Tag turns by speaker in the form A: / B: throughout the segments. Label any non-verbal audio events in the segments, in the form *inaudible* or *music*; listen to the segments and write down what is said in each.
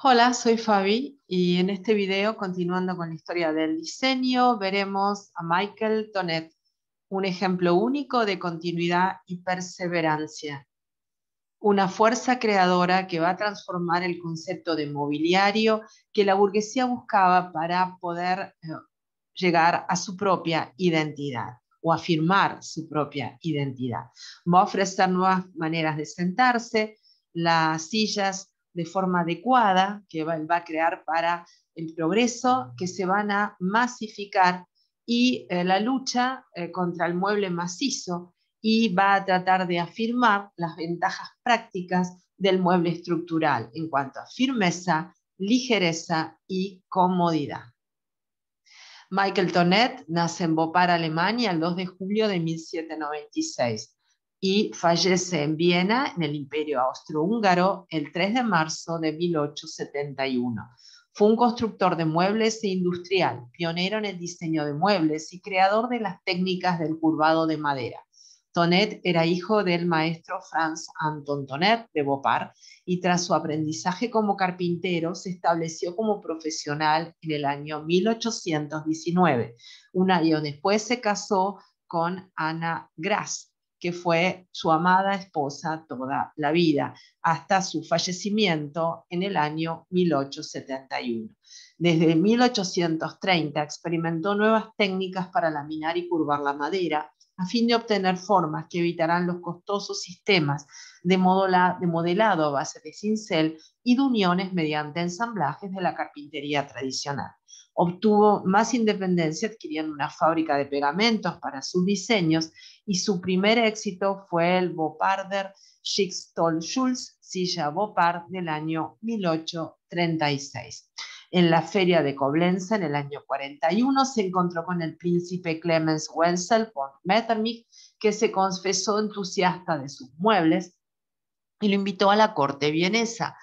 A: Hola, soy Fabi y en este video, continuando con la historia del diseño, veremos a Michael Tonet, un ejemplo único de continuidad y perseverancia. Una fuerza creadora que va a transformar el concepto de mobiliario que la burguesía buscaba para poder eh, llegar a su propia identidad o afirmar su propia identidad. Va a ofrecer nuevas maneras de sentarse, las sillas de forma adecuada que va, va a crear para el progreso, que se van a masificar y eh, la lucha eh, contra el mueble macizo y va a tratar de afirmar las ventajas prácticas del mueble estructural en cuanto a firmeza, ligereza y comodidad. Michael Tonet nace en Bopar, Alemania, el 2 de julio de 1796 y fallece en Viena, en el Imperio Austrohúngaro, el 3 de marzo de 1871. Fue un constructor de muebles e industrial, pionero en el diseño de muebles y creador de las técnicas del curvado de madera. Tonet era hijo del maestro Franz Anton Tonet de Bopar y tras su aprendizaje como carpintero se estableció como profesional en el año 1819. Un año después se casó con Ana Grass, que fue su amada esposa toda la vida, hasta su fallecimiento en el año 1871. Desde 1830 experimentó nuevas técnicas para laminar y curvar la madera a fin de obtener formas que evitarán los costosos sistemas de, modelado a base de cincel y de uniones mediante ensamblajes de la carpintería tradicional obtuvo más independencia adquiriendo una fábrica de pegamentos para sus diseños y su primer éxito fue el Boparder schickstoll schulz silla Bopard del año 1836. En la feria de Coblenza en el año 41 se encontró con el príncipe Clemens Wenzel von Metternich, que se confesó entusiasta de sus muebles y lo invitó a la corte vienesa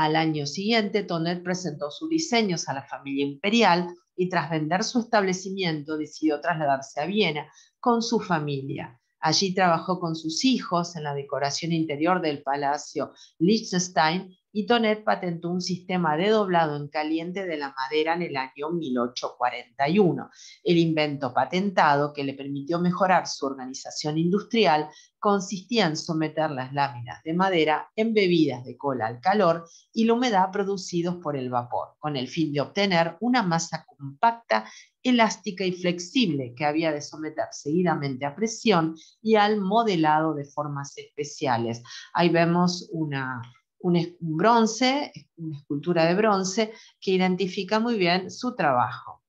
A: al año siguiente, Tonet presentó sus diseños a la familia imperial y tras vender su establecimiento decidió trasladarse a Viena con su familia. Allí trabajó con sus hijos en la decoración interior del Palacio Liechtenstein y Tonet patentó un sistema de doblado en caliente de la madera en el año 1841, el invento patentado que le permitió mejorar su organización industrial consistía en someter las láminas de madera embebidas de cola al calor y la humedad producidos por el vapor, con el fin de obtener una masa compacta, elástica y flexible que había de someter seguidamente a presión y al modelado de formas especiales. Ahí vemos una un bronce, una escultura de bronce, que identifica muy bien su trabajo.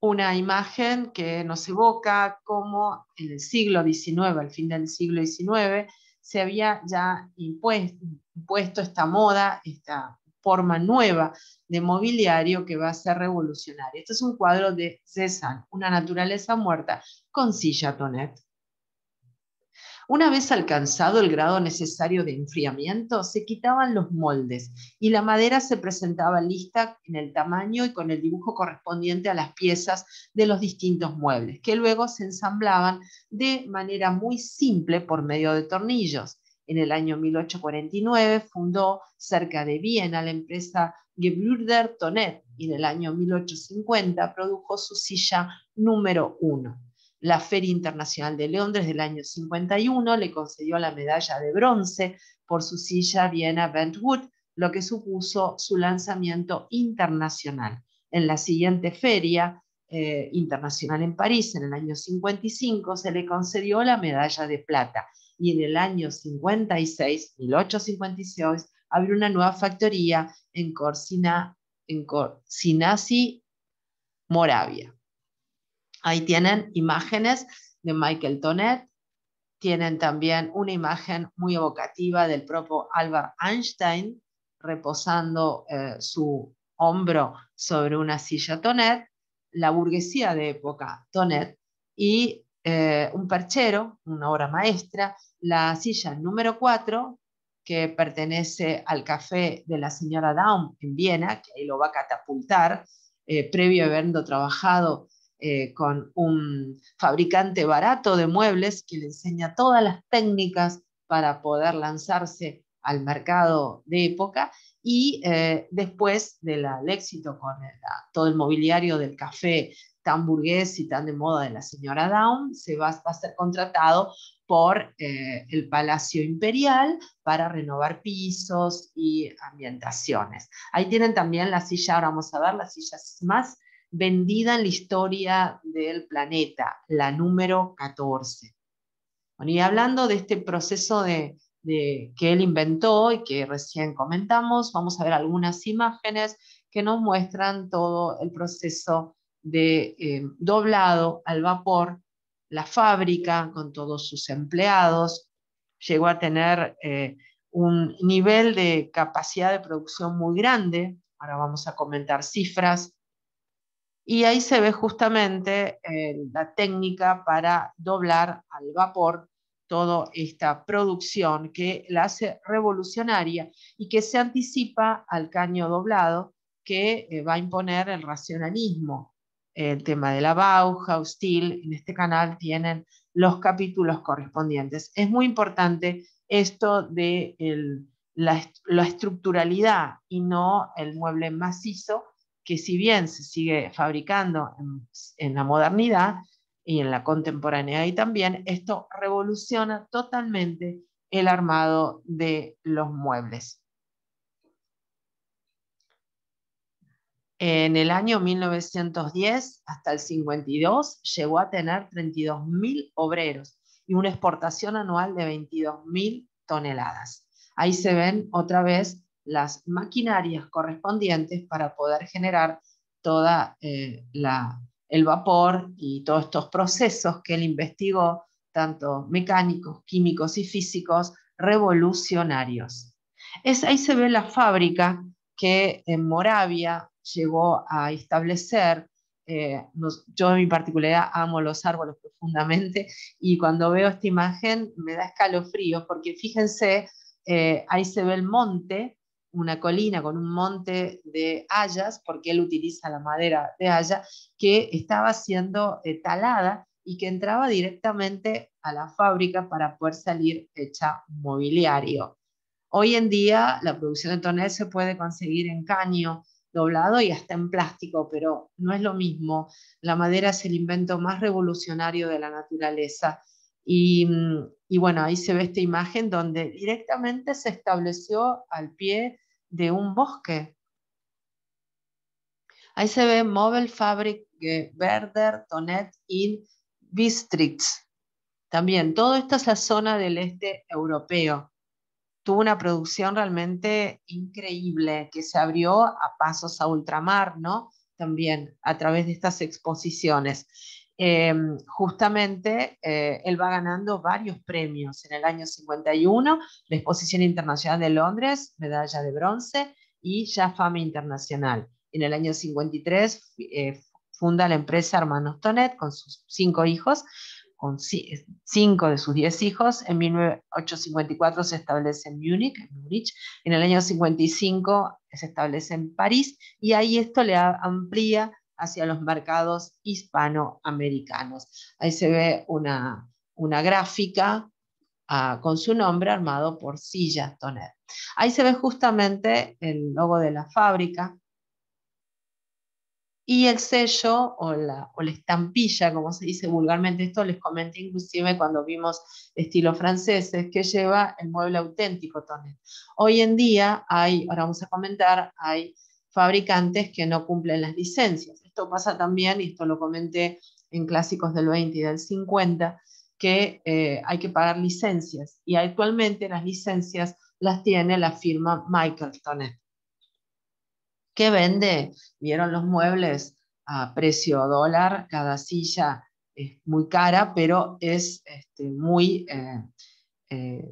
A: Una imagen que nos evoca cómo en el siglo XIX, al fin del siglo XIX, se había ya impuesto esta moda, esta forma nueva de mobiliario que va a ser revolucionaria. Este es un cuadro de Cézanne, una naturaleza muerta, con silla tonet. Una vez alcanzado el grado necesario de enfriamiento, se quitaban los moldes y la madera se presentaba lista en el tamaño y con el dibujo correspondiente a las piezas de los distintos muebles, que luego se ensamblaban de manera muy simple por medio de tornillos. En el año 1849 fundó cerca de Viena la empresa Gebrüder Tonet y en el año 1850 produjo su silla número uno la Feria Internacional de Londres del año 51, le concedió la medalla de bronce por su silla viena Bentwood, lo que supuso su lanzamiento internacional. En la siguiente feria eh, internacional en París, en el año 55, se le concedió la medalla de plata y en el año 56, 1856, abrió una nueva factoría en Corsina, en Corsinasi, Moravia. Ahí tienen imágenes de Michael Tonet, tienen también una imagen muy evocativa del propio Albert Einstein reposando eh, su hombro sobre una silla Tonet, la burguesía de época Tonet y eh, un perchero, una obra maestra, la silla número 4 que pertenece al café de la señora Daum en Viena, que ahí lo va a catapultar, eh, previo habiendo trabajado eh, con un fabricante barato de muebles que le enseña todas las técnicas para poder lanzarse al mercado de época y eh, después del éxito con todo el mobiliario del café tan burgués y tan de moda de la señora Down, se va, a ser contratado por eh, el Palacio Imperial para renovar pisos y ambientaciones. Ahí tienen también la silla, ahora vamos a ver, las sillas más vendida en la historia del planeta, la número 14. y hablando de este proceso de, que él inventó y que recién comentamos, vamos a ver algunas imágenes que nos muestran todo el proceso de eh, doblado al vapor, la fábrica con todos sus empleados, llegó a tener eh, un nivel de capacidad de producción muy grande, ahora vamos a comentar cifras, y ahí se ve justamente eh, la técnica para doblar al vapor toda esta producción que la hace revolucionaria y que se anticipa al caño doblado que eh, va a imponer el racionalismo. El tema de la Bauhaus, Steel, en este canal tienen los capítulos correspondientes. Es muy importante esto de la estructuralidad y no el mueble macizo, que si bien se sigue fabricando en, la modernidad y en la contemporaneidad y también, esto revoluciona totalmente el armado de los muebles. En el año 1910 hasta el 52 llegó a tener 32.000 obreros y una exportación anual de 22.000 toneladas. Ahí se ven otra vez las maquinarias correspondientes para poder generar todo eh, el vapor y todos estos procesos que él investigó, tanto mecánicos, químicos y físicos, revolucionarios. Es, ahí se ve la fábrica que en Moravia llegó a establecer. Eh, yo en mi particularidad amo los árboles profundamente y cuando veo esta imagen me da escalofríos porque fíjense, eh, ahí se ve el monte una colina con un monte de hayas, porque él utiliza la madera de haya, que estaba siendo eh, talada y que entraba directamente a la fábrica para poder salir hecha mobiliario. Hoy en día la producción de tonel se puede conseguir en caño doblado y hasta en plástico, pero no es lo mismo. La madera es el invento más revolucionario de la naturaleza Mm, y, bueno, ahí se ve esta imagen donde directamente se estableció al pie de un bosque. Ahí se ve Mobile Fabric eh, Werder, Tonet in Bistritz. También, toda esta es la zona del este europeo. Tuvo una producción realmente increíble que se abrió a pasos a ultramar, ¿no? También a través de estas exposiciones. Em, justamente eh, él va ganando varios premios. En el año 51, la Exposición Internacional de Londres, medalla de bronce y ya fama internacional. En el año 53 eh, funda la empresa Hermanos Tonet con sus cinco hijos, con cinco de sus diez hijos. En 1854 se establece en Múnich, en Múnich. En el año 55 se establece en París y ahí esto le amplía hacia los mercados hispanoamericanos. Ahí se ve una, gráfica ah, con su nombre armado por Silla Toner. Ahí se ve justamente el logo de la fábrica y el sello o la, o la estampilla, como se dice vulgarmente, esto les comenté inclusive cuando vimos estilo franceses, que lleva el mueble auténtico Tonet. Hoy en día hay, ahora vamos a comentar, hay fabricantes que no cumplen las licencias esto pasa también, y esto lo comenté en clásicos del 20 y del 50, que eh, hay que pagar licencias. Y actualmente las licencias las tiene la firma Michael Tonet, que vende, vieron los muebles a precio dólar, cada silla es muy cara, pero es este, muy eh, eh,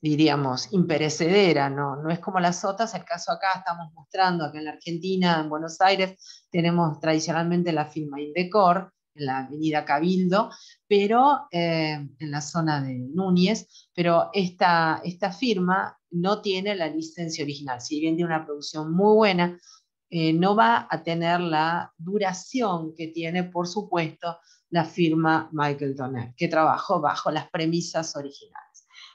A: diríamos, imperecedera, ¿no? No es como las otras, el caso acá estamos mostrando, que en la Argentina, en Buenos Aires, tenemos tradicionalmente la firma Indecor, en la avenida Cabildo, pero eh, en la zona de Núñez, pero esta, esta firma no tiene la licencia original, si bien tiene una producción muy buena, eh, no va a tener la duración que tiene, por supuesto, la firma Michael Donner, que trabajó bajo las premisas originales.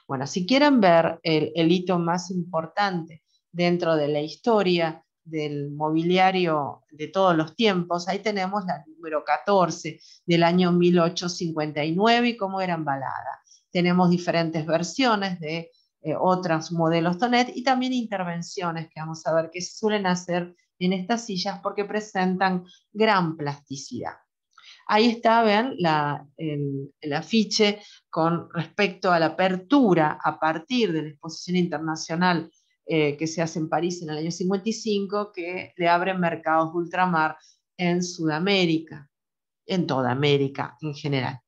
A: Bueno, si quieren ver el, hito más importante dentro de la historia del mobiliario de todos los tiempos, ahí tenemos la número 14 del año 1859 y cómo era embalada. Tenemos diferentes versiones de eh, otros modelos Tonet y también intervenciones que vamos a ver que suelen hacer en estas sillas porque presentan gran plasticidad. Ahí está, vean, el, afiche con respecto a la apertura a partir de la exposición internacional eh, que se hace en París en el año 55, que le abre mercados ultramar en Sudamérica, en toda América en general.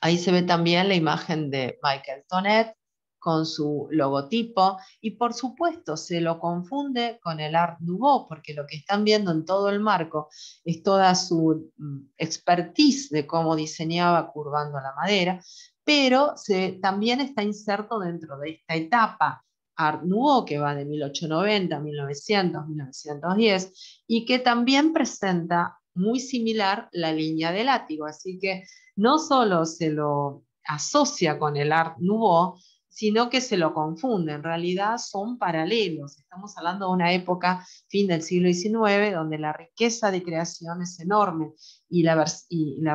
A: Ahí se ve también la imagen de Michael Tonet, con su logotipo y por supuesto se lo confunde con el Art Nouveau, porque lo que están viendo en todo el marco es toda su mm, expertise de cómo diseñaba curvando la madera, pero se, también está inserto dentro de esta etapa Art Nouveau, que va de 1890, 1900, 1910, y que también presenta muy similar la línea de látigo. Así que no solo se lo asocia con el Art Nouveau, sino que se lo confunde. En realidad son paralelos. Estamos hablando de una época, fin del siglo XIX, donde la riqueza de creación es enorme y la,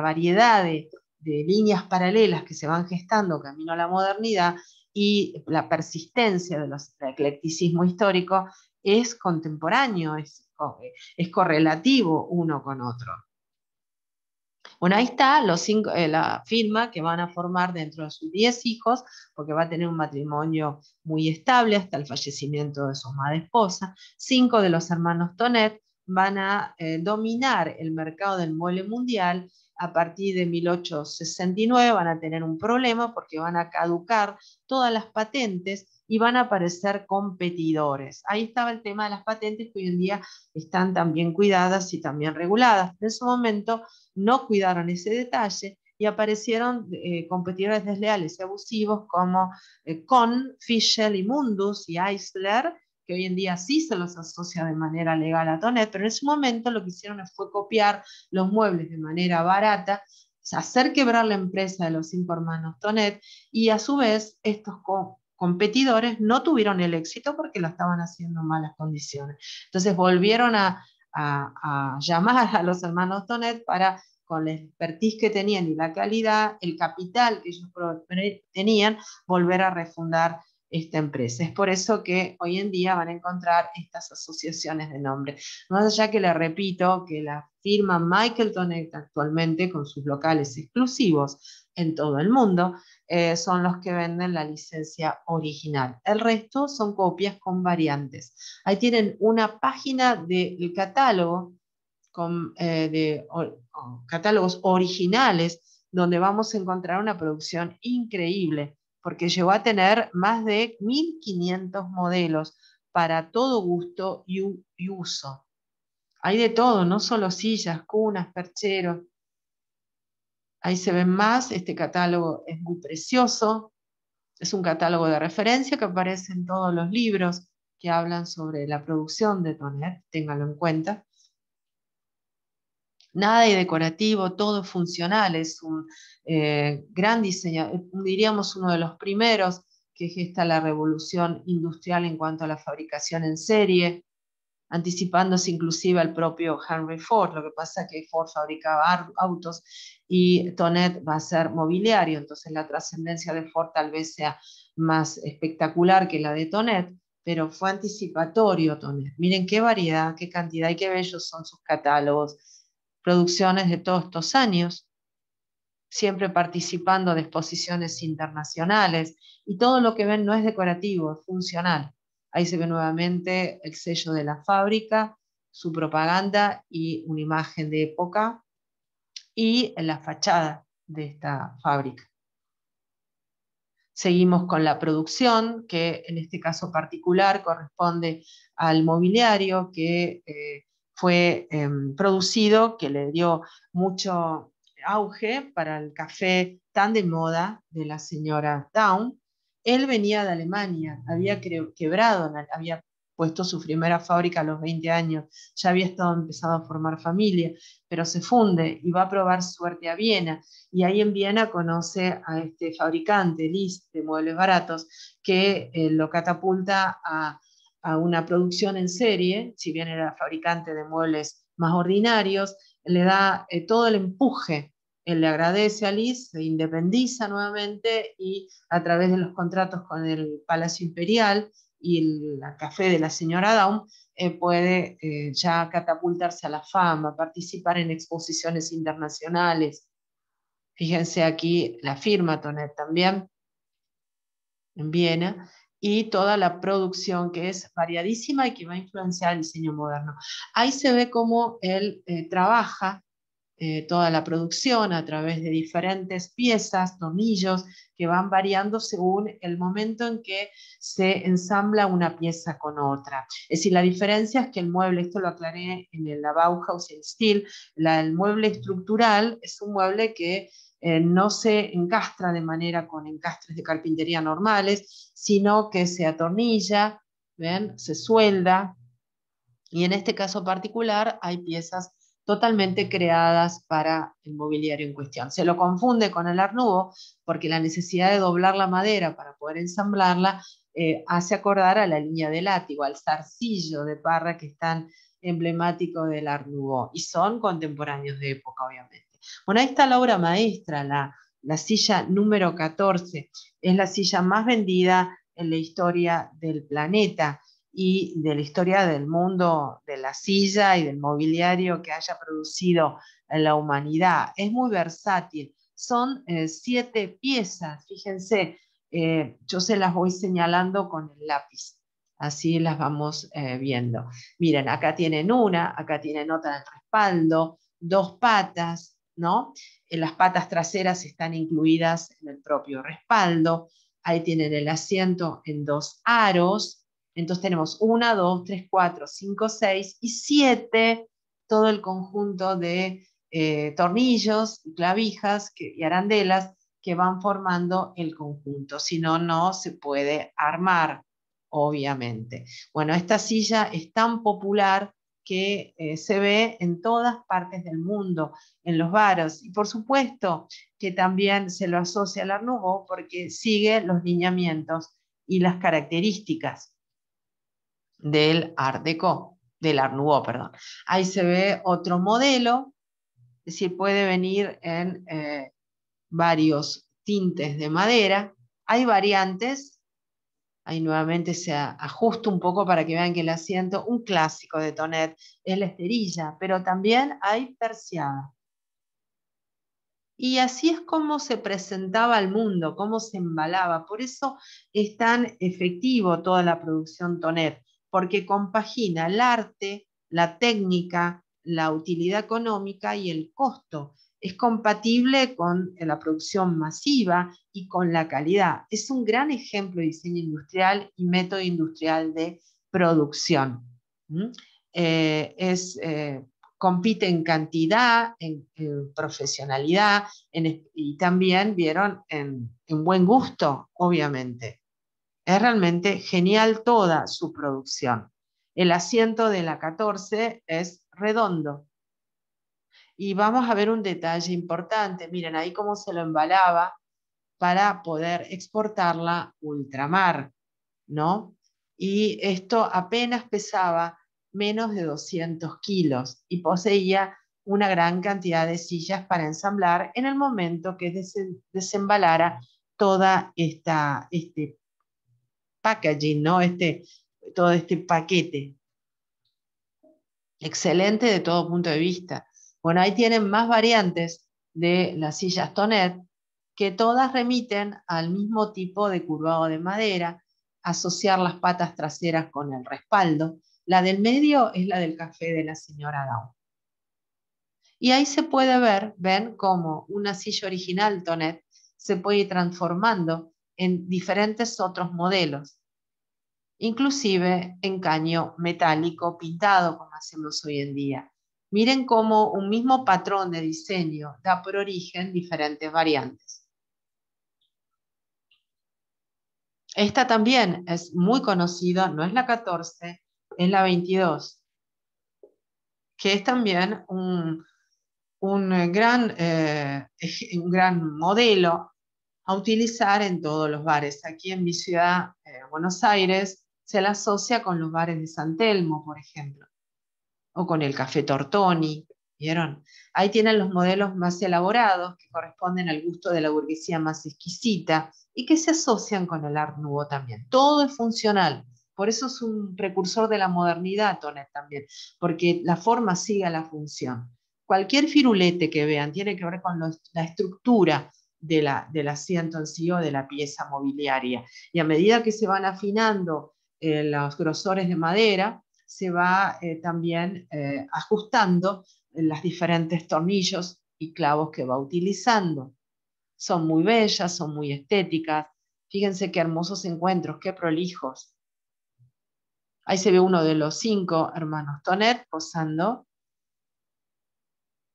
A: variedad de, líneas paralelas que se van gestando camino a la modernidad y la persistencia del eclecticismo histórico es contemporáneo, es correlativo uno con otro. Bueno, ahí está los cinco, eh, la firma que van a formar dentro de sus 10 hijos, porque va a tener un matrimonio muy estable hasta el fallecimiento de su madre esposa. Cinco de los hermanos Tonet van a eh, dominar el mercado del mueble mundial a partir de 1869 van a tener un problema porque van a caducar todas las patentes y van a aparecer competidores. Ahí estaba el tema de las patentes que hoy en día están también cuidadas y también reguladas. En su momento no cuidaron ese detalle y aparecieron eh, competidores desleales y abusivos como eh, Con, Kohn, y Mundus y Eisler, que hoy en día sí se los asocia de manera legal a Tonet, pero en ese momento lo que hicieron fue copiar los muebles de manera barata, hacer quebrar la empresa de los cinco hermanos Tonet y a su vez estos competidores no tuvieron el éxito porque lo estaban haciendo en malas condiciones. Entonces volvieron a, a llamar a los hermanos Tonet para con la expertise que tenían y la calidad, el capital que ellos tenían, volver a refundar esta empresa. Es por eso que hoy en día van a encontrar estas asociaciones de nombre. Más allá que le repito que la firma Michael Tonet actualmente con sus locales exclusivos en todo el mundo eh, son los que venden la licencia original. El resto son copias con variantes. Ahí tienen una página del catálogo eh, de catálogos originales donde vamos a encontrar una producción increíble porque llegó a tener más de 1.500 modelos para todo gusto y, uso. Hay de todo, no solo sillas, cunas, percheros. Ahí se ven más, este catálogo es muy precioso, es un catálogo de referencia que aparece en todos los libros que hablan sobre la producción de Tonet, ténganlo en cuenta nada de decorativo, todo funcional, es un eh, gran diseño, diríamos uno de los primeros que gesta la revolución industrial en cuanto a la fabricación en serie, anticipándose inclusive al propio Henry Ford, lo que pasa es que Ford fabricaba autos y Tonet va a ser mobiliario, entonces la trascendencia de Ford tal vez sea más espectacular que la de Tonet, pero fue anticipatorio Tonet. Miren qué variedad, qué cantidad y qué bellos son sus catálogos producciones de todos estos años, siempre participando de exposiciones internacionales, y todo lo que ven no es decorativo, es funcional. Ahí se ve nuevamente el sello de la fábrica, su propaganda y una imagen de época, y la fachada de esta fábrica. Seguimos con la producción, que en este caso particular corresponde al mobiliario que eh, fue em, producido, que le dio mucho auge para el café tan de moda de la señora Down. Él venía de Alemania, había quebrado, había puesto su primera fábrica a los 20 años, ya había estado empezado a formar familia, pero se funde y va a probar suerte a Viena. Y ahí en Viena conoce a este fabricante, Liz, de muebles baratos, que eh, lo catapulta a a una producción en serie, si bien era fabricante de muebles más ordinarios, le da eh, todo el empuje. le agradece a Liz, se independiza nuevamente y a través de los contratos con el Palacio Imperial y el café de la señora Down, eh, puede eh, ya catapultarse a la fama, participar en exposiciones internacionales. Fíjense aquí la firma Tonet también en Viena, y toda la producción que es variadísima y que va a influenciar el diseño moderno. Ahí se ve cómo él eh, trabaja eh, toda la producción a través de diferentes piezas, tornillos, que van variando según el momento en que se ensambla una pieza con otra. Es decir, la diferencia es que el mueble, esto lo aclaré en el Bauhaus y el Steel, la, el mueble estructural es un mueble que eh, no se encastra de manera con encastres de carpintería normales, sino que se atornilla, se suelda. Y en este caso particular hay piezas totalmente creadas para el mobiliario en cuestión. Se lo confunde con el arnubo porque la necesidad de doblar la madera para poder ensamblarla eh, hace acordar a la línea de látigo, al zarcillo de parra que es tan emblemático del arnubo y son contemporáneos de época, obviamente. Bueno, ahí está la obra maestra, la, silla número 14. Es la silla más vendida en la historia del planeta y de la historia del mundo de la silla y del mobiliario que haya producido la humanidad. Es muy versátil. Son eh, siete piezas, fíjense, eh, yo se las voy señalando con el lápiz, así las vamos eh, viendo. Miren, acá tienen una, acá tienen otra en el respaldo, dos patas, en eh, las patas traseras están incluidas en el propio respaldo. Ahí tienen el asiento en dos aros. Entonces tenemos una dos, tres, cuatro, cinco, seis y siete. todo el conjunto de eh, tornillos, clavijas y arandelas que van formando el conjunto. Si no, no se puede armar, obviamente. Bueno, esta silla es tan popular que eh, se ve en todas partes del mundo, en los varos. Y por supuesto que también se lo asocia al Arnubo porque sigue los lineamientos y las características del Art del perdón. Ahí se ve otro modelo, es decir, puede venir en eh, varios tintes de madera. Hay variantes ahí nuevamente se ajusta un poco para que vean que el asiento, un clásico de Tonet, es la esterilla, pero también hay terciada. Y así es como se presentaba al mundo, cómo se embalaba. Por eso es tan efectivo toda la producción Tonet, porque compagina el arte, la técnica, la utilidad económica y el costo es compatible con la producción masiva y con la calidad. Es un gran ejemplo de diseño industrial y método industrial de producción. Eh, es, eh, compite en cantidad, en, profesionalidad y también, vieron, en, en buen gusto, obviamente. Es realmente genial toda su producción. El asiento de la 14 es redondo, y vamos a ver un detalle importante. Miren ahí cómo se lo embalaba para poder exportarla ultramar, ¿no? Y esto apenas pesaba menos de 200 kilos y poseía una gran cantidad de sillas para ensamblar en el momento que desembalara toda esta este packaging, ¿no? Este, todo este paquete. Excelente de todo punto de vista. Bueno, ahí tienen más variantes de las sillas Tonet, que todas remiten al mismo tipo de curvado de madera, asociar las patas traseras con el respaldo. La del medio es la del café de la señora Dow. Y ahí se puede ver, ven, cómo una silla original Tonet se puede ir transformando en diferentes otros modelos, inclusive en caño metálico pintado, como hacemos hoy en día. Miren cómo un mismo patrón de diseño da por origen diferentes variantes. Esta también es muy conocida, no es la 14, es la 22, que es también un, gran, eh, un gran modelo a utilizar en todos los bares. Aquí en mi ciudad, eh, Buenos Aires, se la asocia con los bares de San Telmo, por ejemplo o con el café tortoni, ¿vieron? Ahí tienen los modelos más elaborados que corresponden al gusto de la burguesía más exquisita y que se asocian con el Art Nouveau también. Todo es funcional, por eso es un precursor de la modernidad, Tonet, también, porque la forma sigue a la función. Cualquier firulete que vean tiene que ver con la estructura del asiento en sí o de la pieza mobiliaria. Y a medida que se van afinando eh, los grosores de madera, se va eh, también eh, ajustando las diferentes tornillos y clavos que va utilizando. Son muy bellas, son muy estéticas. Fíjense qué hermosos encuentros, qué prolijos. Ahí se ve uno de los cinco hermanos Tonet posando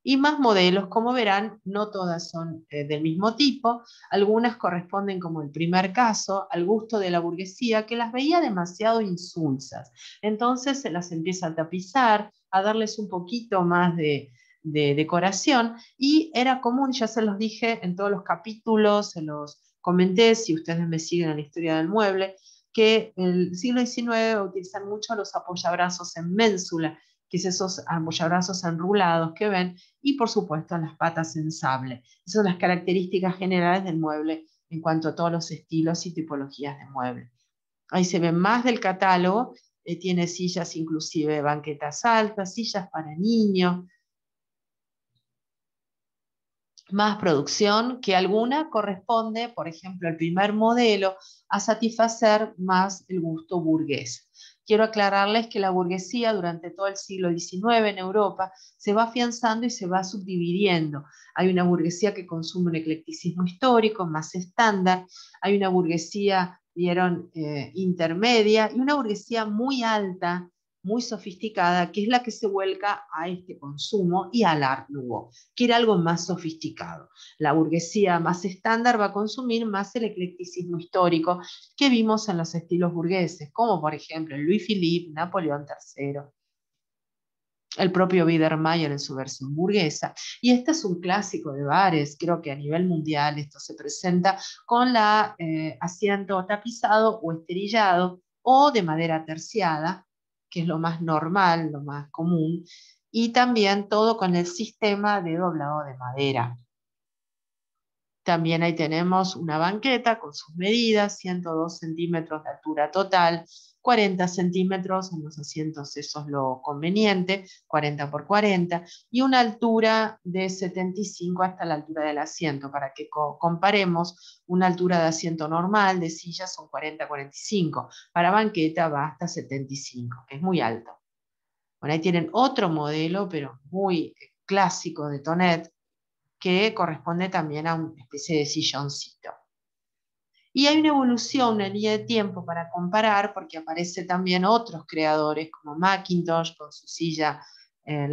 A: y más modelos. Como verán, no todas son eh, del mismo tipo, algunas corresponden como el primer caso al gusto de la burguesía que las veía demasiado insulsas. Entonces se las empieza a tapizar, a darles un poquito más de, decoración y era común, ya se los dije en todos los capítulos, se los comenté, si ustedes me siguen en la historia del mueble, que en el siglo XIX utilizan mucho los apoyabrazos en ménsula, que es esos amollabrazos enrulados que ven, y por supuesto las patas en sable. Esas son las características generales del mueble en cuanto a todos los estilos y tipologías de mueble. Ahí se ve más del catálogo, eh, tiene sillas inclusive banquetas altas, sillas para niños, más producción que alguna corresponde, por ejemplo, el primer modelo, a satisfacer más el gusto burgués. Quiero aclararles que la burguesía durante todo el siglo XIX en Europa se va afianzando y se va subdividiendo. Hay una burguesía que consume un eclecticismo histórico más estándar, hay una burguesía, vieron, eh, intermedia y una burguesía muy alta muy sofisticada, que es la que se vuelca a este consumo y al art nouveau. Quiere algo más sofisticado. La burguesía más estándar va a consumir más el eclecticismo histórico que vimos en los estilos burgueses, como por ejemplo Louis Philippe, Napoleón III, el propio Biedermeier en su versión burguesa. Y este es un clásico de bares, creo que a nivel mundial esto se presenta con la eh, asiento tapizado o esterillado o de madera terciada que es lo más normal, lo más común, y también todo con el sistema de doblado de madera. También ahí tenemos una banqueta con sus medidas, 102 centímetros de altura total, 40 centímetros, en los asientos eso es lo conveniente, 40 por 40, y una altura de 75 hasta la altura del asiento, para que comparemos una altura de asiento normal de sillas son 40-45, para banqueta va hasta 75, que es muy alto. Bueno, ahí tienen otro modelo, pero muy eh, clásico de Tonet, que corresponde también a una especie de silloncito. Y hay una evolución, en línea de tiempo para comparar, porque aparece también otros creadores como Macintosh con su silla eh,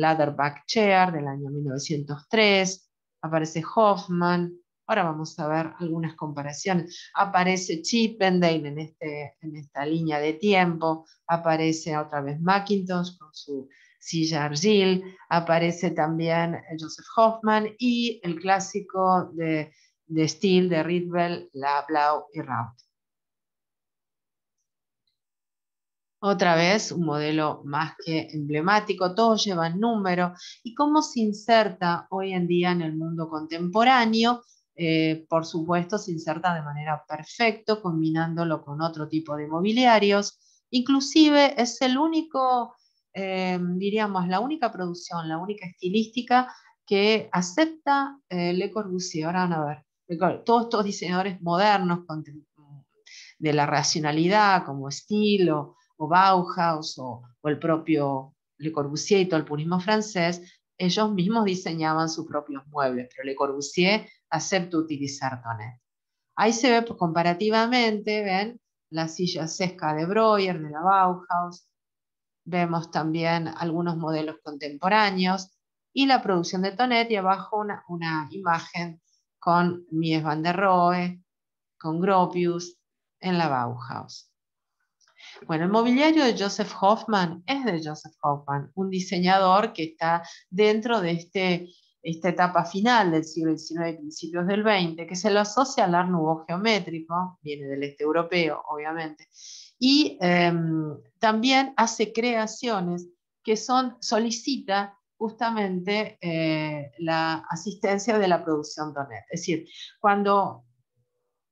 A: Chair del año 1903, aparece Hoffman, ahora vamos a ver algunas comparaciones, aparece Chippendale en, este, en esta línea de tiempo, aparece otra vez Macintosh con su silla Argil, aparece también eh, Joseph Hoffman y el clásico de de Steel, de Rydberg, La Blau y Raut. Otra vez, un modelo más que emblemático, todos llevan número y cómo se inserta hoy en día en el mundo contemporáneo. Eh, por supuesto, se inserta de manera perfecta, combinándolo con otro tipo de mobiliarios. Inclusive es el único, eh, diríamos, la única producción, la única estilística que acepta el eh, Le Corbusier. Ahora van a ver todos estos diseñadores modernos de la racionalidad, como estilo o, Bauhaus o, el propio Le Corbusier y todo el purismo francés, ellos mismos diseñaban sus propios muebles, pero Le Corbusier aceptó utilizar tonet. Ahí se ve pues, comparativamente, ven, la silla sesca de Breuer, de la Bauhaus, vemos también algunos modelos contemporáneos y la producción de Tonet y abajo una, una imagen con Mies van der Rohe, con Gropius, en la Bauhaus. Bueno, el mobiliario de Joseph Hoffman es de Joseph Hoffman, un diseñador que está dentro de este, esta etapa final del siglo XIX y principios del XX, que se lo asocia al Art geométrico, viene del este europeo, obviamente, y em, también hace creaciones que son, solicita justamente eh, la asistencia de la producción Tonet. Es decir, cuando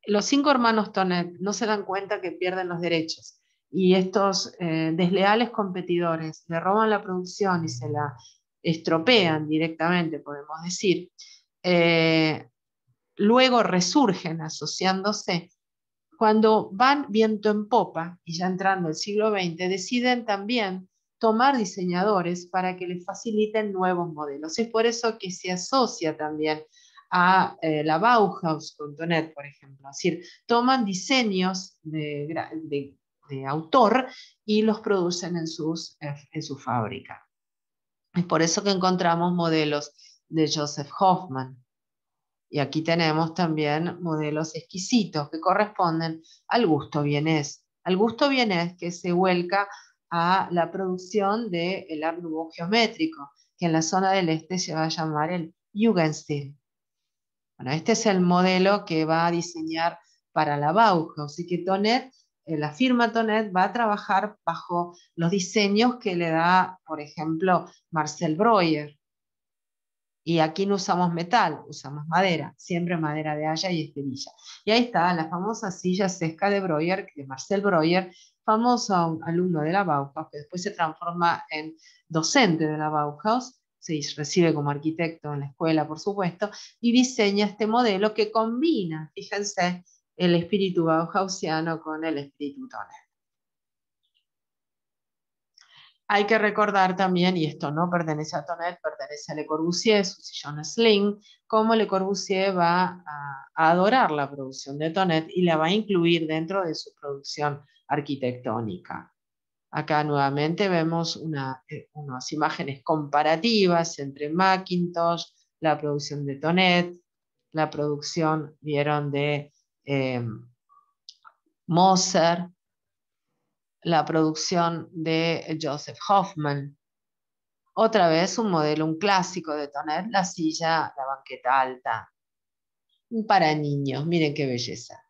A: los cinco hermanos Tonet no se dan cuenta que pierden los derechos y estos eh, desleales competidores le roban la producción y se la estropean directamente, podemos decir, eh, luego resurgen asociándose. Cuando van viento en popa, y ya entrando el siglo XX, deciden también tomar diseñadores para que les faciliten nuevos modelos. Es por eso que se asocia también a eh, la Bauhaus por ejemplo. Es decir, toman diseños de, autor y los producen en, sus, en su fábrica. Es por eso que encontramos modelos de Joseph Hoffman. Y aquí tenemos también modelos exquisitos que corresponden al gusto vienés. Al gusto vienés que se vuelca a la producción del de árbol geométrico, que en la zona del este se va a llamar el Jugendstil. Bueno, este es el modelo que va a diseñar para la Bauhaus así que Tonet, eh, la firma Tonet va a trabajar bajo los diseños que le da, por ejemplo, Marcel Breuer. Y aquí no usamos metal, usamos madera, siempre madera de haya y esterilla. Y ahí está la famosa silla sesca de Breuer, de Marcel Breuer, famoso alumno de la Bauhaus, que después se transforma en docente de la Bauhaus, se recibe como arquitecto en la escuela, por supuesto, y diseña este modelo que combina, fíjense, el espíritu bauhausiano con el espíritu Tonet. Hay que recordar también, y esto no pertenece a Tonet, pertenece a Le Corbusier, su sillón Sling, cómo Le Corbusier va a, adorar la producción de Tonet y la va a incluir dentro de su producción arquitectónica. Acá nuevamente vemos eh, unas imágenes comparativas entre Macintosh, la producción de Tonet, la producción, vieron, de em, Moser, la producción de Joseph Hoffman. Otra vez un modelo, un clásico de Tonet, la silla, la banqueta alta. Para niños, miren qué belleza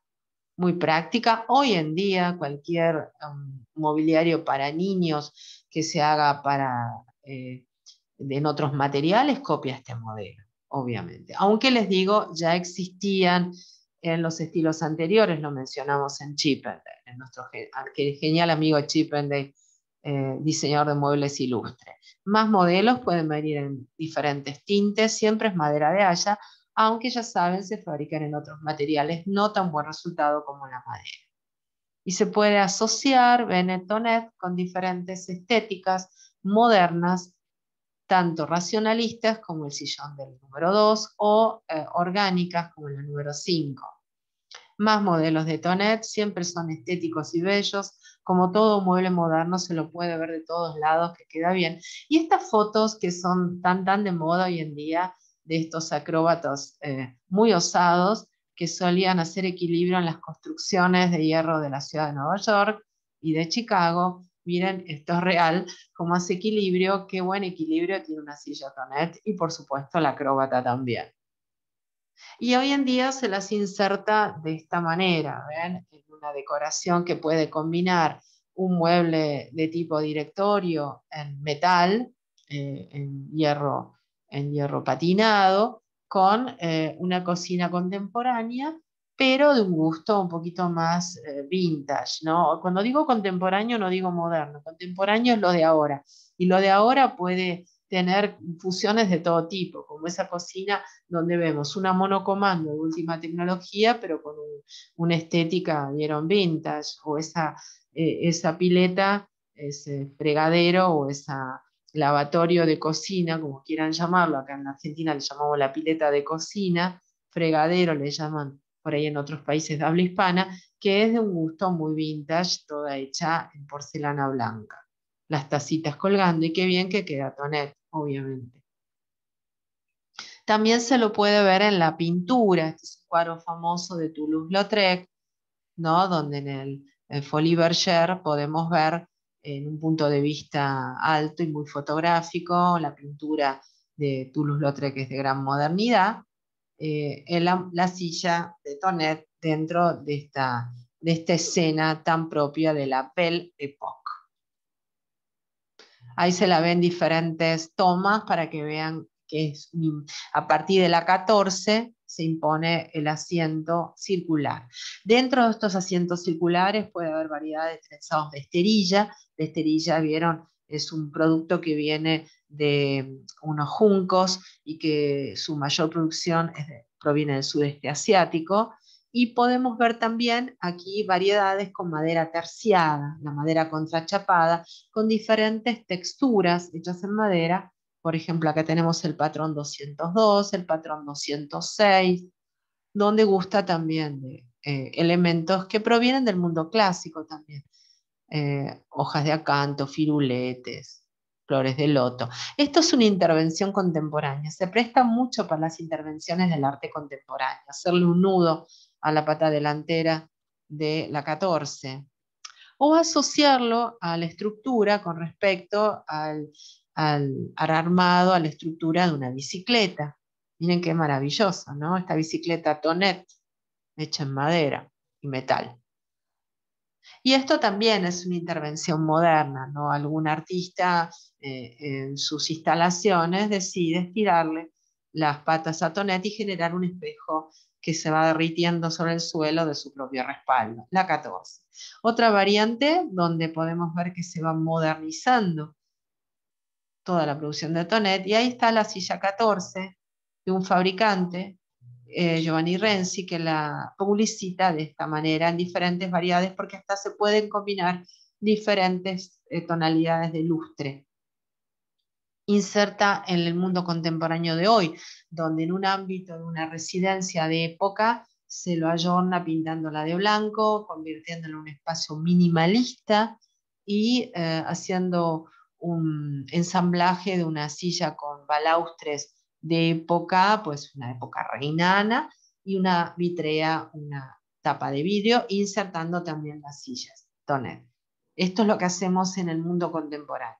A: muy práctica. Hoy en día cualquier em, mobiliario para niños que se haga para, eh, en otros materiales copia este modelo, obviamente. Aunque les digo, ya existían en los estilos anteriores, lo mencionamos en Chippendale, en nuestro genial amigo Chippendale, eh, diseñador de muebles ilustre. Más modelos pueden venir en diferentes tintes, siempre es madera de haya, aunque ya saben se fabrican en otros materiales no tan buen resultado como la madera. Y se puede asociar Benetonet con diferentes estéticas modernas, tanto racionalistas como el sillón del número 2 o eh, orgánicas como el número 5. Más modelos de Tonet siempre son estéticos y bellos, como todo mueble moderno se lo puede ver de todos lados que queda bien. Y estas fotos que son tan tan de moda hoy en día de estos acróbatos eh, muy osados que solían hacer equilibrio en las construcciones de hierro de la ciudad de Nueva York y de Chicago. Miren, esto es real, cómo hace equilibrio, qué buen equilibrio tiene una silla tonet y por supuesto la acróbata también. Y hoy en día se las inserta de esta manera, En una decoración que puede combinar un mueble de tipo directorio en metal, eh, en hierro en hierro patinado, con eh, una cocina contemporánea, pero de un gusto un poquito más eh, vintage. ¿no? Cuando digo contemporáneo no digo moderno, contemporáneo es lo de ahora. Y lo de ahora puede tener fusiones de todo tipo, como esa cocina donde vemos una monocomando de última tecnología, pero con una estética, vieron, vintage, o esa, eh, esa pileta, ese fregadero o esa lavatorio de cocina, como quieran llamarlo, acá en Argentina le llamamos la pileta de cocina, fregadero le llaman por ahí en otros países de habla hispana, que es de un gusto muy vintage, toda hecha en porcelana blanca. Las tacitas colgando y qué bien que queda Tonet, obviamente. También se lo puede ver en la pintura, este es un cuadro famoso de Toulouse-Lautrec, ¿no? donde en el, el Folie Berger podemos ver en un punto de vista alto y muy fotográfico, la pintura de Toulouse-Lautrec es de gran modernidad, eh, en la, silla de Tonet dentro de esta, de esta escena tan propia de la Belle Époque. Ahí se la ven diferentes tomas para que vean que es a partir de la 14 se impone el asiento circular. Dentro de estos asientos circulares puede haber variedades de trenzados de esterilla. De esterilla, vieron, es un producto que viene de mm, unos juncos y que su mayor producción proviene del sudeste asiático. Y podemos ver también aquí variedades con madera terciada, la madera contrachapada, con diferentes texturas hechas en madera por ejemplo, acá tenemos el patrón 202, el patrón 206, donde gusta también de eh, elementos que provienen del mundo clásico también. Eh, hojas de acanto, firuletes, flores de loto. Esto es una intervención contemporánea. Se presta mucho para las intervenciones del arte contemporáneo. Hacerle un nudo a la pata delantera de la 14 o asociarlo a la estructura con respecto al al, armado, a la estructura de una bicicleta. Miren qué maravilloso, ¿no? Esta bicicleta Tonet, hecha en madera y metal. Y esto también es una intervención moderna, ¿no? Algún artista eh, en sus instalaciones decide estirarle las patas a Tonet y generar un espejo que se va derritiendo sobre el suelo de su propio respaldo, la 14. Otra variante donde podemos ver que se va modernizando toda la producción de Tonet, y ahí está la silla 14 de un fabricante, eh, Giovanni Renzi, que la publicita de esta manera en diferentes variedades, porque hasta se pueden combinar diferentes eh, tonalidades de lustre. Inserta en el mundo contemporáneo de hoy, donde en un ámbito de una residencia de época se lo ayorna pintándola de blanco, convirtiéndola en un espacio minimalista y eh, haciendo un ensamblaje de una silla con balaustres de época, pues una época reinana, y una vitrea, una tapa de vidrio, insertando también las sillas, toner. Esto es lo que hacemos en el mundo contemporáneo.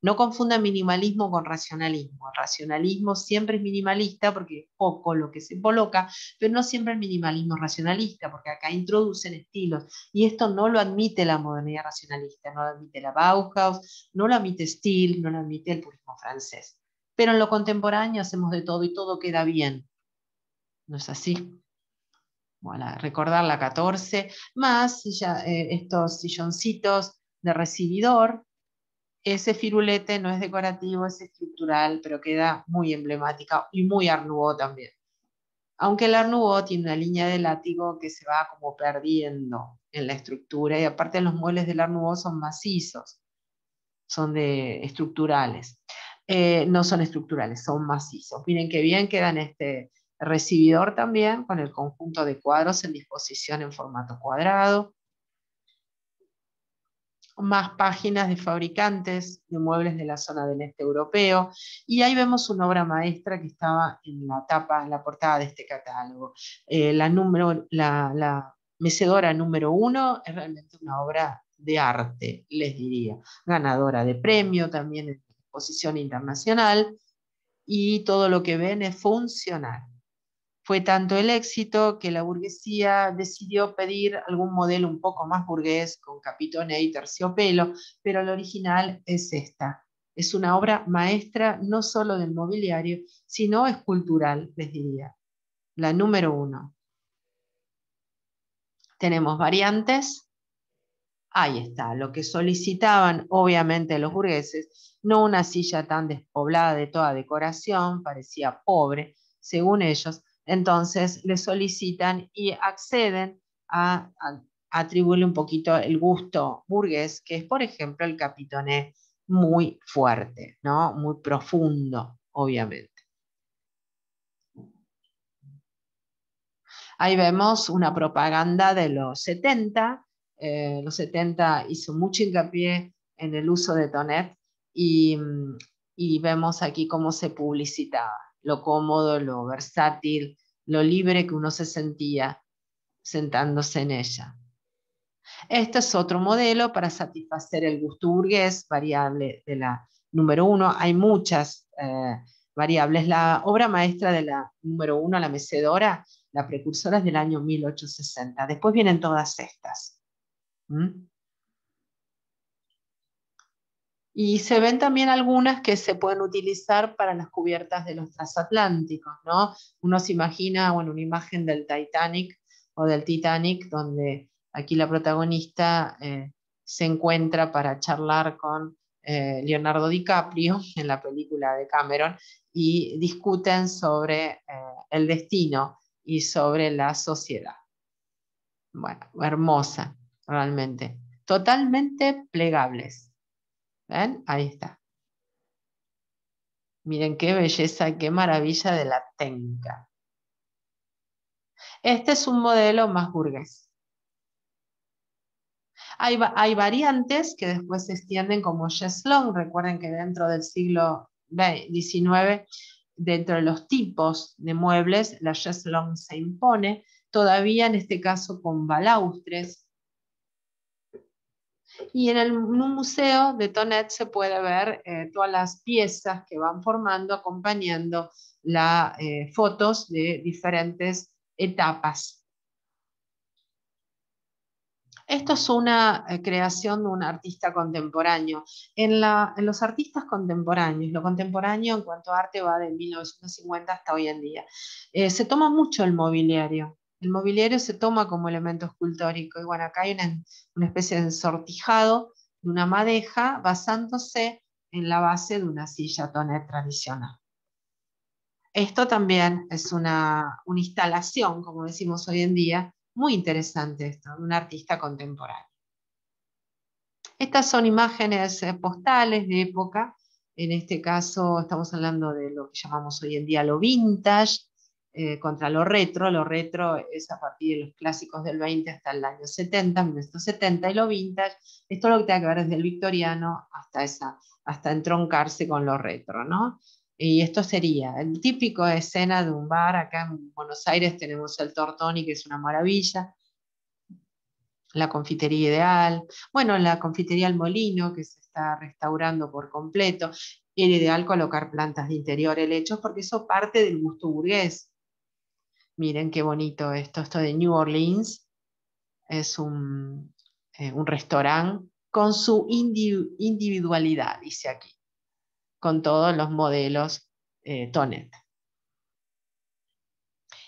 A: No confunda minimalismo con racionalismo. El racionalismo siempre es minimalista porque es poco lo que se coloca, pero no siempre el minimalismo es racionalista porque acá introducen estilos y esto no lo admite la modernidad racionalista, no lo admite la Bauhaus, no lo admite Steele, no lo admite el purismo francés. Pero en lo contemporáneo hacemos de todo y todo queda bien. ¿No es así? Bueno, recordar la 14, más ya, eh, estos silloncitos de recibidor, ese firulete no es decorativo, es estructural, pero queda muy emblemática y muy Arnubó también. Aunque el Arnubó tiene una línea de látigo que se va como perdiendo en la estructura y aparte los muebles del Arnubó son macizos, son de estructurales. Eh, no son estructurales, son macizos. Miren qué bien en este recibidor también con el conjunto de cuadros en disposición en formato cuadrado más páginas de fabricantes de muebles de la zona del este europeo, y ahí vemos una obra maestra que estaba en la tapa, en la portada de este catálogo. Eh, la, número, la mecedora número uno es realmente una obra de arte, les diría, ganadora de premio también en exposición internacional, y todo lo que ven es funcional. Fue tanto el éxito que la burguesía decidió pedir algún modelo un poco más burgués, con capitone y terciopelo, pero el original es esta. Es una obra maestra no solo del mobiliario, sino escultural, les diría. La número uno. Tenemos variantes, Ahí está, lo que solicitaban obviamente los burgueses, no una silla tan despoblada de toda decoración, parecía pobre, según ellos, entonces le solicitan y acceden a, atribuirle un poquito el gusto burgués, que es, por ejemplo, el capitoné muy fuerte, ¿no? muy profundo, obviamente. Ahí vemos una propaganda de los 70. Eh, los 70 hizo mucho hincapié en el uso de Tonet y vemos aquí cómo se publicitaba lo cómodo, lo versátil, lo libre que uno se sentía sentándose en ella. Este es otro modelo para satisfacer el gusto burgués, variable de la número uno. Hay muchas eh, variables. La obra maestra de la número uno, La Mecedora, la precursora es del año 1860. Después vienen todas estas. ¿Mm? Y se ven también algunas que se pueden utilizar para las cubiertas de los transatlánticos, ¿no? Uno se imagina, bueno, una imagen del Titanic o del Titanic, donde aquí la protagonista eh, se encuentra para charlar con eh, Leonardo DiCaprio *laughs* en la película de Cameron y discuten sobre eh, el destino y sobre la sociedad. Bueno, hermosa, realmente. Totalmente plegables. ¿Ven? Ahí está. Miren qué belleza, qué maravilla de la tenca. Este es un modelo más burgués. Hay, variantes que después se extienden como Cheslong. Recuerden que dentro del siglo XIX, dentro de los tipos de muebles, la Cheslong se impone, todavía en este caso con balaustres, y en, el, un museo de Tonet se puede ver eh, todas las piezas que van formando, acompañando las eh, fotos de diferentes etapas. Esto es una eh, creación de un artista contemporáneo. en, los artistas contemporáneos, lo contemporáneo en cuanto a arte va de 1950 hasta hoy en día, se toma mucho el mobiliario. El mobiliario se toma como elemento escultórico. Y bueno, acá hay una, especie de ensortijado de una madeja basándose en la base de una silla tonet tradicional. Esto también es una, una, instalación, como decimos hoy en día, muy interesante esto, de un artista contemporáneo. Estas son imágenes eh, postales de época, en este caso estamos hablando de lo que llamamos hoy en día lo vintage, eh, contra lo retro. Lo retro es a partir de los clásicos del 20 hasta el año 70, 70, y lo vintage es lo que tiene que ver desde el victoriano hasta, esa, hasta entroncarse con lo retro, ¿no? Y esto sería el típico escena de un bar. Acá en Buenos Aires tenemos el Tortoni, que es una maravilla. La confitería ideal. Bueno, la confitería El Molino, que se está restaurando por completo. era ideal colocar plantas de interior helechos, porque eso parte del gusto burgués miren qué bonito esto, esto de New Orleans, es un, eh, restaurante con su individualidad, dice aquí, con todos los modelos eh, Tonet.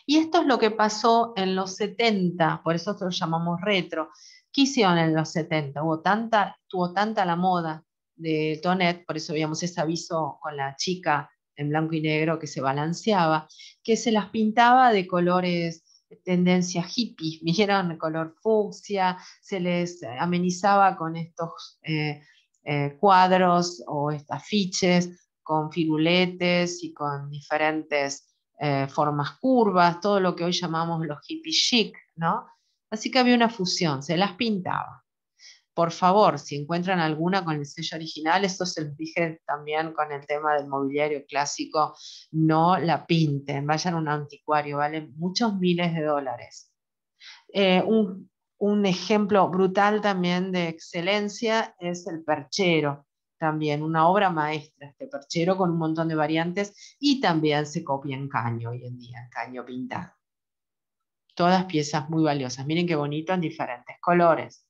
A: Y esto es lo que pasó en los 70, por eso lo llamamos retro. ¿Qué hicieron en los 70? tuvo tanta la moda de Tonet, por eso habíamos ese aviso con la chica en blanco y negro que se balanceaba, que se las pintaba de colores tendencia hippie, *laughs* vieron color fucsia, se les eh, amenizaba con estos eh, eh, cuadros o afiches con firuletes y con diferentes formas curvas, todo lo que hoy llamamos los hippie chic, ¿no? Así que había una fusión, se las pintaba. Por favor, si encuentran alguna con el sello original, esto se los dije también con el tema del mobiliario clásico, no la pinten, vayan a un anticuario, valen muchos miles de dólares. Eh, un, un ejemplo brutal también de excelencia es el perchero, también una obra maestra, este perchero con un montón de variantes y también se copia en caño hoy en día, en caño pintado. Todas piezas muy valiosas. Miren qué bonito en diferentes colores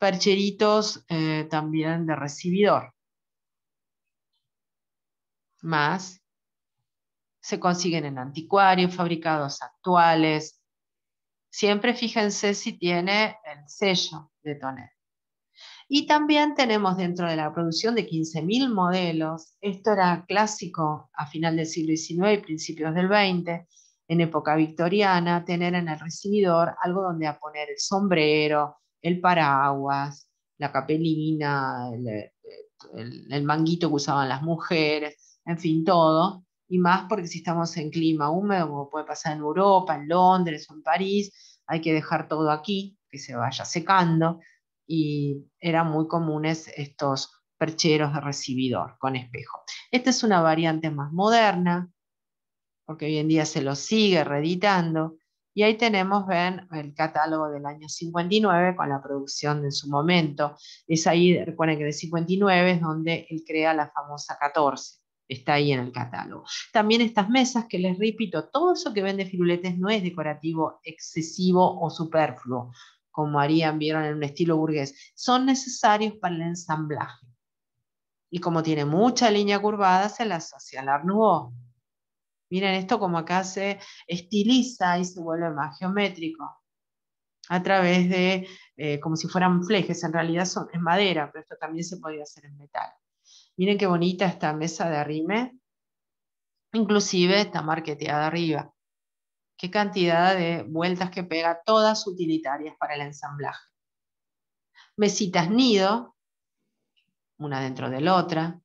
A: percheritos eh, también de recibidor. Más, se consiguen en anticuarios, fabricados actuales. Siempre fíjense si tiene el sello de Tonel. Y también tenemos dentro de la producción de 15.000 modelos, esto era clásico a final del siglo XIX y principios del XX, en época victoriana, tener en el recibidor algo donde a poner el sombrero, el paraguas, la capelina, eh, el, manguito que usaban las mujeres, en fin, todo. Y más porque si estamos en clima húmedo, como puede pasar en Europa, en Londres o en París, hay que dejar todo aquí, que se vaya secando. Y eran muy comunes estos percheros de recibidor con espejo. Esta es una variante más moderna, porque hoy en día se lo sigue reeditando. Y ahí tenemos, ven, el catálogo del año 59 con la producción de su momento. Es ahí, recuerden que de 59 es donde él crea la famosa 14 está ahí en el catálogo. También estas mesas que les repito, todo eso que vende Filuletes no es decorativo excesivo o superfluo, como harían, vieron en un estilo burgués, son necesarios para el ensamblaje. Y como tiene mucha línea curvada, se la asocia al Art Miren esto como acá se estiliza y se vuelve más geométrico a través de, eh, como si fueran flejes, en realidad son, en madera, pero esto también se podía hacer en metal. Miren qué bonita esta mesa de arrime, inclusive está marqueteada arriba. Qué cantidad de vueltas que pega, todas utilitarias para el ensamblaje. Mesitas nido, una dentro de la otra,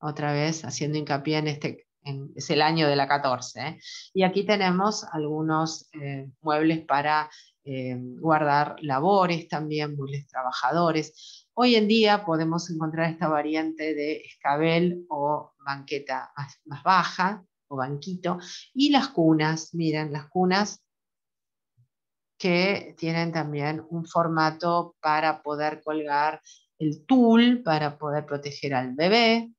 A: otra vez haciendo hincapié en este es el año de la 14. ¿eh? Y aquí tenemos algunos eh, muebles para eh, guardar labores también, muebles trabajadores. Hoy en día podemos encontrar esta variante de escabel o banqueta más, más baja o banquito. Y las cunas, miren, las cunas que tienen también un formato para poder colgar el tul, para poder proteger al bebé.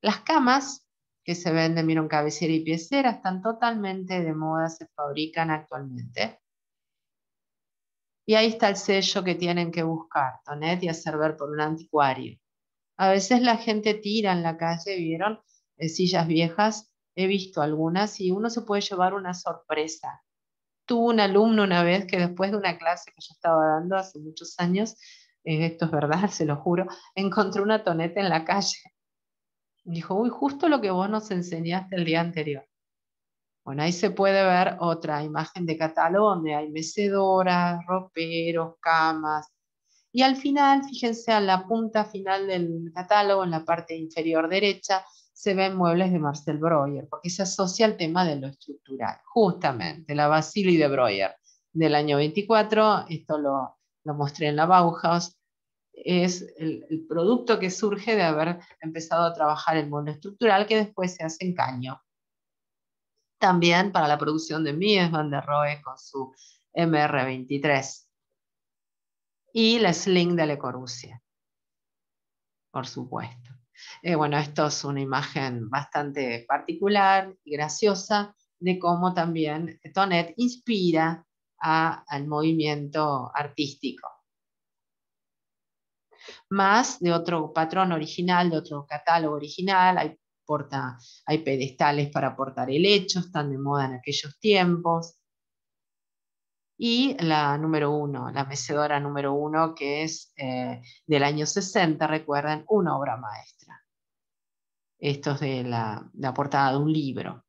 A: Las camas que se venden, vieron cabecera y piecera, están totalmente de moda, se fabrican actualmente. Y ahí está el sello que tienen que buscar, Tonet y hacer ver por un anticuario. A veces la gente tira en la calle, vieron eh, sillas viejas, he visto algunas y uno se puede llevar una sorpresa. Tuve un alumno una vez que después de una clase que yo estaba dando hace muchos años, eh, esto es verdad, *laughs* se lo juro, encontró una Tonet en la calle Dijo, uy, justo lo que vos nos enseñaste el día anterior. Bueno, ahí se puede ver otra imagen de catálogo, donde hay mecedoras, roperos, camas. Y al final, fíjense, a la punta final del catálogo, en la parte inferior derecha, se ven muebles de Marcel Breuer, porque se asocia al tema de lo estructural, justamente, la Basili de Breuer del año 24, esto lo, lo mostré en la Bauhaus, es el, producto que surge de haber empezado a trabajar el mundo estructural que después se hace en caño. También para la producción de Mies van der Rohe con su MR23 y la sling de Le Corbusier, por supuesto. Eh, bueno, esto es una imagen bastante particular y graciosa de cómo también Tonet inspira al movimiento artístico más de otro patrón original, de otro catálogo original. Hay, pedestales para portar el hecho, están de moda en aquellos tiempos. Y la número uno, la mecedora número uno, que es eh, del año 60, recuerden, una obra maestra. Esto es de la portada de un libro.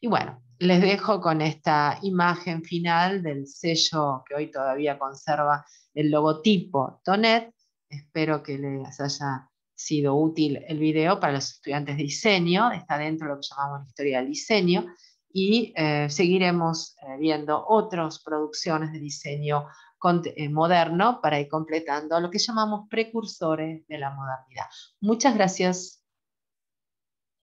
A: Y bueno, les dejo con esta imagen final del sello que hoy todavía conserva el logotipo Tonet Espero que les haya sido útil el video para los estudiantes de diseño, está dentro de lo que llamamos la historia del diseño, y eh, seguiremos eh, viendo otras producciones de diseño eh, moderno para ir completando lo que llamamos precursores de la modernidad. Muchas gracias.